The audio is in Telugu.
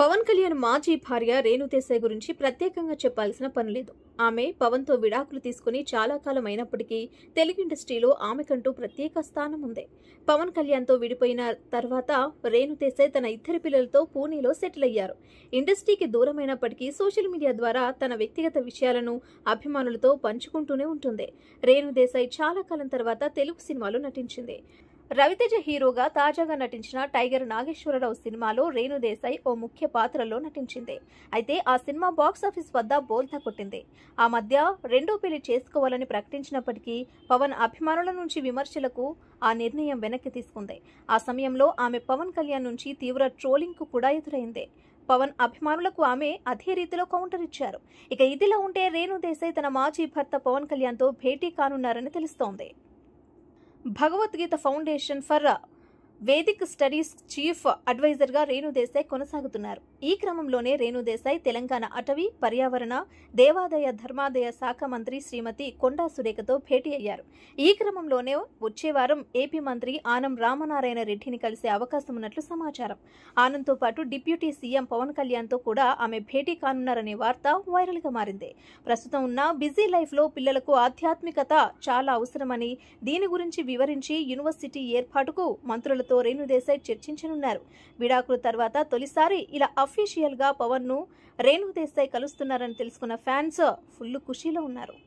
పవన్ కళ్యాణ్ మాజీ భార్య రేణుదేశాయ్ గురించి ప్రత్యేకంగా చెప్పాల్సిన లేదు ఆమె పవన్తో విడాకులు తీసుకుని చాలా కాలం అయినప్పటికీ తెలుగు ఇండస్ట్రీలో ఆమెకంటూ ప్రత్యేక స్థానం ఉంది పవన్ కళ్యాణ్తో విడిపోయిన తర్వాత రేణుదేశాయ్ తన ఇద్దరు పిల్లలతో పూణేలో సెటిల్ అయ్యారు ఇండస్ట్రీకి దూరమైనప్పటికీ సోషల్ మీడియా ద్వారా తన వ్యక్తిగత విషయాలను అభిమానులతో పంచుకుంటూనే ఉంటుంది రేణుదేశాయ్ చాలా కాలం తర్వాత తెలుగు సినిమాలో నటించింది రవితేజ హీరోగా తాజాగా నటించిన టైగర్ నాగేశ్వరరావు సినిమాలో రేణుదేశాయ్ ఓ ముఖ్య పాత్రలో నటించింది అయితే ఆ సినిమా బాక్సాఫీస్ వద్ద బోల్త కొట్టింది ఆ మధ్య రెండో పెళ్లి చేసుకోవాలని ప్రకటించినప్పటికీ పవన్ అభిమానుల నుంచి విమర్శలకు ఆ నిర్ణయం వెనక్కి తీసుకుంది ఆ సమయంలో ఆమె పవన్ కళ్యాణ్ నుంచి తీవ్ర ట్రోలింగ్కు కూడా ఎదురైంది పవన్ అభిమానులకు ఆమె అదే రీతిలో కౌంటర్ ఇచ్చారు ఇక ఇదిలా ఉంటే రేణుదేశాయ్ తన మాజీ భర్త పవన్ కళ్యాణ్తో భేటీ కానున్నారని తెలుస్తోంది Bhagavad Gita foundation for Vedic studies chief అడ్వైజర్గా రేణుదేశాయ్ కొనసాగుతున్నారు ఈ క్రమంలోనే రేణుదేశాయ్ తెలంగాణ అటవీ పర్యావరణ దేవాదాయ ధర్మాదాయ శాఖ మంత్రి శ్రీమతి కొండా సురేఖతో భేటీ అయ్యారు ఈ క్రమంలోనే వచ్చే వారం ఏపీ మంత్రి ఆనం రామనారాయణ రెడ్డిని కలిసే అవకాశం ఉన్నట్లు సమాచారం ఆనంద్తో పాటు డిప్యూటీ సీఎం పవన్ కళ్యాణ్తో కూడా ఆమె భేటీ కానున్నారనే వార్త వైరల్ గా మారింది ప్రస్తుతం ఉన్న బిజీ లైఫ్లో పిల్లలకు ఆధ్యాత్మికత చాలా అవసరమని దీని గురించి వివరించి యూనివర్సిటీ ఏర్పాటుకు మంత్రులతో తో రేణుదేశాయ్ చర్చించనున్నారు విడాకుల తర్వాత తొలిసారి ఇలా అఫీషియల్ గా అఫీషియల్గా ను రేణుదేశాయ్ కలుస్తున్నారని తెలుసుకున్న ఫ్యాన్స్ ఫుల్ ఖుషీలో ఉన్నారు